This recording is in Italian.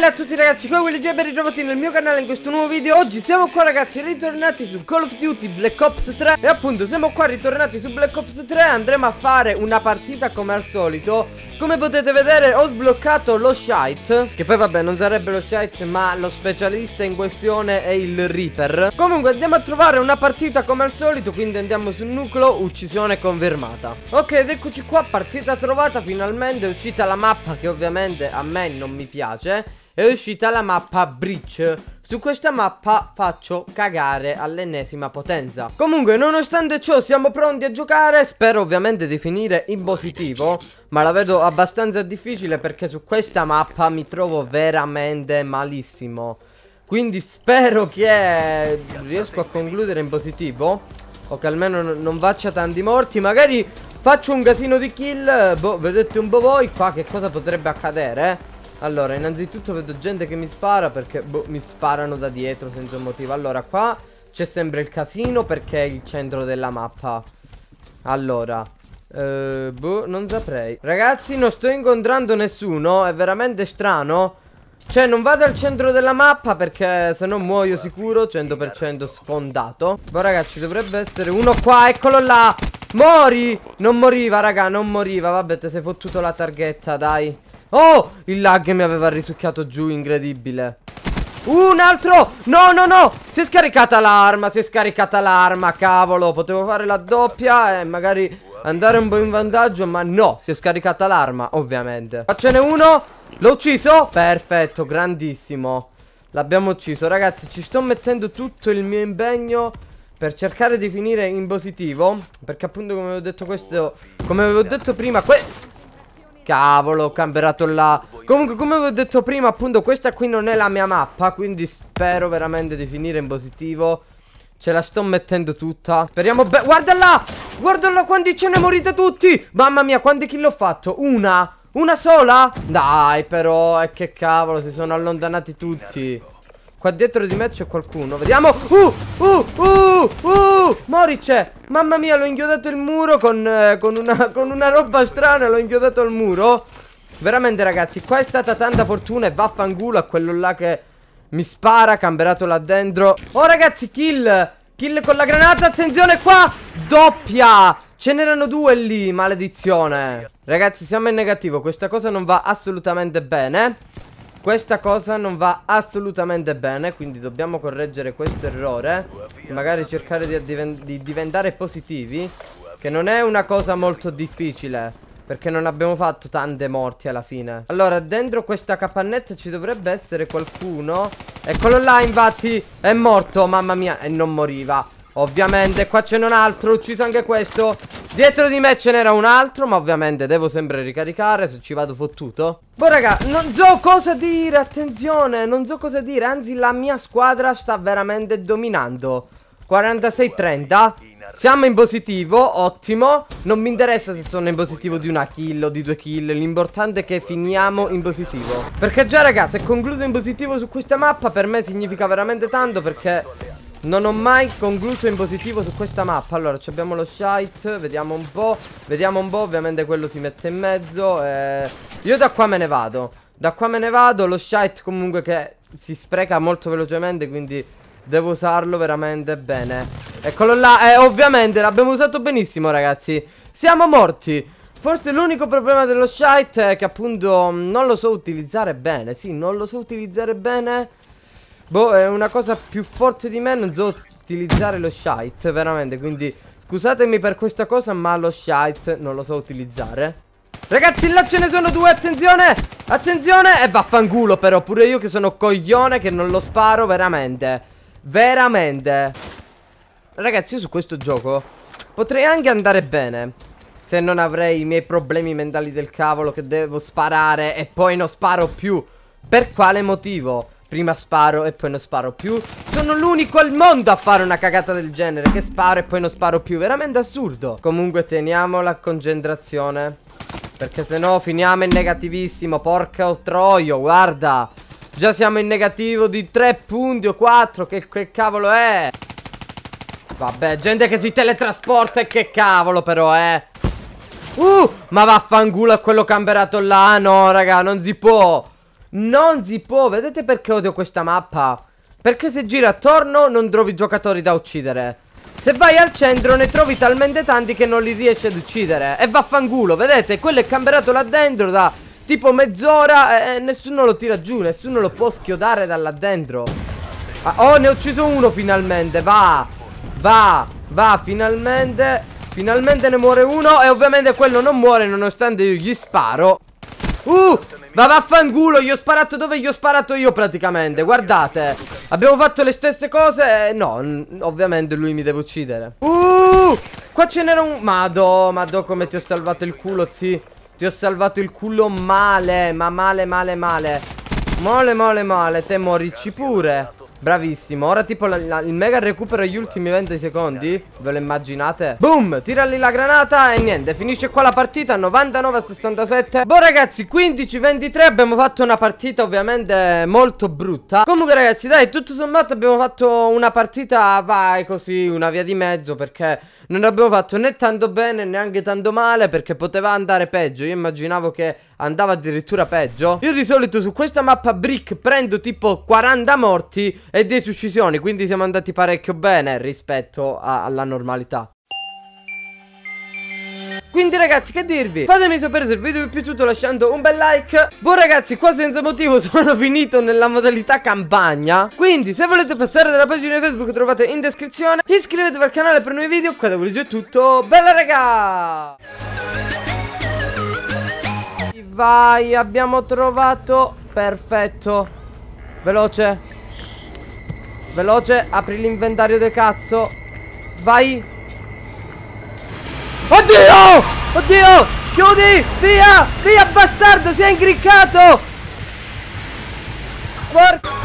Bella a tutti ragazzi, come Willy J ben ritrovati nel mio canale in questo nuovo video Oggi siamo qua ragazzi ritornati su Call of Duty Black Ops 3 E appunto siamo qua ritornati su Black Ops 3 Andremo a fare una partita come al solito Come potete vedere ho sbloccato lo Shite Che poi vabbè non sarebbe lo Shite ma lo specialista in questione è il Reaper Comunque andiamo a trovare una partita come al solito Quindi andiamo sul nucleo, uccisione confermata Ok ed eccoci qua, partita trovata finalmente è uscita la mappa che ovviamente a me non mi piace è uscita la mappa Breach. Su questa mappa faccio cagare all'ennesima potenza. Comunque, nonostante ciò, siamo pronti a giocare. Spero ovviamente di finire in positivo, ma la vedo abbastanza difficile perché su questa mappa mi trovo veramente malissimo. Quindi spero che riesco a concludere in positivo. O che almeno non faccia tanti morti. Magari faccio un casino di kill. Boh, vedete un po' boh voi qua che cosa potrebbe accadere, eh. Allora, innanzitutto vedo gente che mi spara perché boh, mi sparano da dietro senza motivo. Allora, qua c'è sempre il casino perché è il centro della mappa. Allora, eh, boh, non saprei. Ragazzi, non sto incontrando nessuno, è veramente strano. Cioè, non vado al centro della mappa perché se no muoio sicuro, 100% scondato. Boh, ragazzi, dovrebbe essere uno qua, eccolo là! Mori! Non moriva, raga, non moriva. Vabbè, te sei fottuto la targhetta, dai. Oh, il lag mi aveva risucchiato giù, incredibile. Uh, un altro! No, no, no! Si è scaricata l'arma, si è scaricata l'arma, cavolo. Potevo fare la doppia e magari andare un po' in vantaggio, ma no. Si è scaricata l'arma, ovviamente. Faccene uno. L'ho ucciso. Perfetto, grandissimo. L'abbiamo ucciso. Ragazzi, ci sto mettendo tutto il mio impegno per cercare di finire in positivo. Perché appunto, come avevo detto questo... Come avevo detto prima... Que Cavolo, ho camberato là. Comunque, come vi ho detto prima, appunto, questa qui non è la mia mappa. Quindi spero veramente di finire in positivo. Ce la sto mettendo tutta. Speriamo be... Guarda là! Guarda là quanti ce ne morite tutti! Mamma mia, quanti kill ho fatto? Una? Una sola? Dai, però, e eh, che cavolo, si sono allontanati tutti. Qua dietro di me c'è qualcuno. Vediamo. Uh, uh, uh! Uh, uh, Mori c'è Mamma mia, l'ho inchiodato il muro con, eh, con, una, con una roba strana L'ho inchiodato al muro Veramente ragazzi, qua è stata tanta fortuna E vaffangulo a quello là che mi spara Camberato là dentro Oh ragazzi, kill Kill con la granata, attenzione qua Doppia Ce n'erano due lì, maledizione Ragazzi, siamo in negativo Questa cosa non va assolutamente bene questa cosa non va assolutamente bene, quindi dobbiamo correggere questo errore. Magari cercare di, diven di diventare positivi, che non è una cosa molto difficile. Perché non abbiamo fatto tante morti alla fine Allora dentro questa capannetta ci dovrebbe essere qualcuno Eccolo là infatti È morto mamma mia E non moriva Ovviamente qua c'è un altro Ucciso anche questo Dietro di me ce n'era un altro Ma ovviamente devo sempre ricaricare Se ci vado fottuto Boh raga Non so cosa dire Attenzione Non so cosa dire Anzi la mia squadra sta veramente dominando 46-30 Siamo in positivo Ottimo Non mi interessa se sono in positivo di una kill O di due kill L'importante è che finiamo in positivo Perché già raga Se concludo in positivo su questa mappa Per me significa veramente tanto Perché non ho mai concluso in positivo su questa mappa Allora abbiamo lo shite Vediamo un po' Vediamo un po' Ovviamente quello si mette in mezzo eh... Io da qua me ne vado Da qua me ne vado Lo shite comunque che si spreca molto velocemente Quindi devo usarlo veramente bene Eccolo là eh, Ovviamente l'abbiamo usato benissimo ragazzi Siamo morti Forse l'unico problema dello shite è che appunto non lo so utilizzare bene Sì, non lo so utilizzare bene Boh, è una cosa più forte di me non so utilizzare lo shite, veramente, quindi... Scusatemi per questa cosa, ma lo shite non lo so utilizzare. Ragazzi, là ce ne sono due, attenzione! Attenzione! E vaffanculo però, pure io che sono coglione che non lo sparo, veramente. Veramente. Ragazzi, io su questo gioco potrei anche andare bene. Se non avrei i miei problemi mentali del cavolo che devo sparare e poi non sparo più. Per quale motivo? Prima sparo e poi non sparo più Sono l'unico al mondo a fare una cagata del genere Che sparo e poi non sparo più Veramente assurdo Comunque teniamo la concentrazione Perché se no finiamo in negativissimo Porca o troio, guarda Già siamo in negativo di 3 punti o 4 che, che cavolo è? Vabbè, gente che si teletrasporta e che cavolo però, eh Uh, ma vaffangulo a quello camperato là No, raga, non si può non si può, vedete perché odio questa mappa? Perché se gira attorno non trovi giocatori da uccidere Se vai al centro ne trovi talmente tanti che non li riesci ad uccidere E vaffanculo, vedete? Quello è camperato là dentro da tipo mezz'ora E nessuno lo tira giù, nessuno lo può schiodare da là dentro ah, Oh, ne ho ucciso uno finalmente, va Va, va, finalmente Finalmente ne muore uno E ovviamente quello non muore nonostante io gli sparo Uh, ma vaffanculo, gli ho sparato dove gli ho sparato io praticamente Guardate Abbiamo fatto le stesse cose eh, No, ovviamente lui mi deve uccidere Uh, qua ce n'era un... Mado, mado come ti ho salvato il culo, sì Ti ho salvato il culo male Ma male, male, male Male, male, male Te morici pure Bravissimo, ora tipo la, la, il mega recupero gli ultimi 20 secondi Ve lo immaginate? Boom, Tira lì la granata e niente, finisce qua la partita 99 67 Boh ragazzi, 15-23 abbiamo fatto una partita ovviamente molto brutta Comunque ragazzi dai, tutto sommato abbiamo fatto una partita vai così, una via di mezzo Perché non abbiamo fatto né tanto bene neanche tanto male perché poteva andare peggio. Io immaginavo che andava addirittura peggio. Io di solito su questa mappa brick prendo tipo 40 morti e 10 uccisioni, quindi siamo andati parecchio bene rispetto alla normalità. Quindi ragazzi che dirvi Fatemi sapere se il video vi è piaciuto lasciando un bel like Boh ragazzi qua senza motivo sono finito nella modalità campagna Quindi se volete passare dalla pagina di Facebook trovate in descrizione Iscrivetevi al canale per nuovi video Qua da Volizio è tutto Bella raga Vai abbiamo trovato Perfetto Veloce Veloce apri l'inventario del cazzo Vai Oddio! Oddio! Chiudi! Via! Via bastardo! Si è ingriccato! Porca...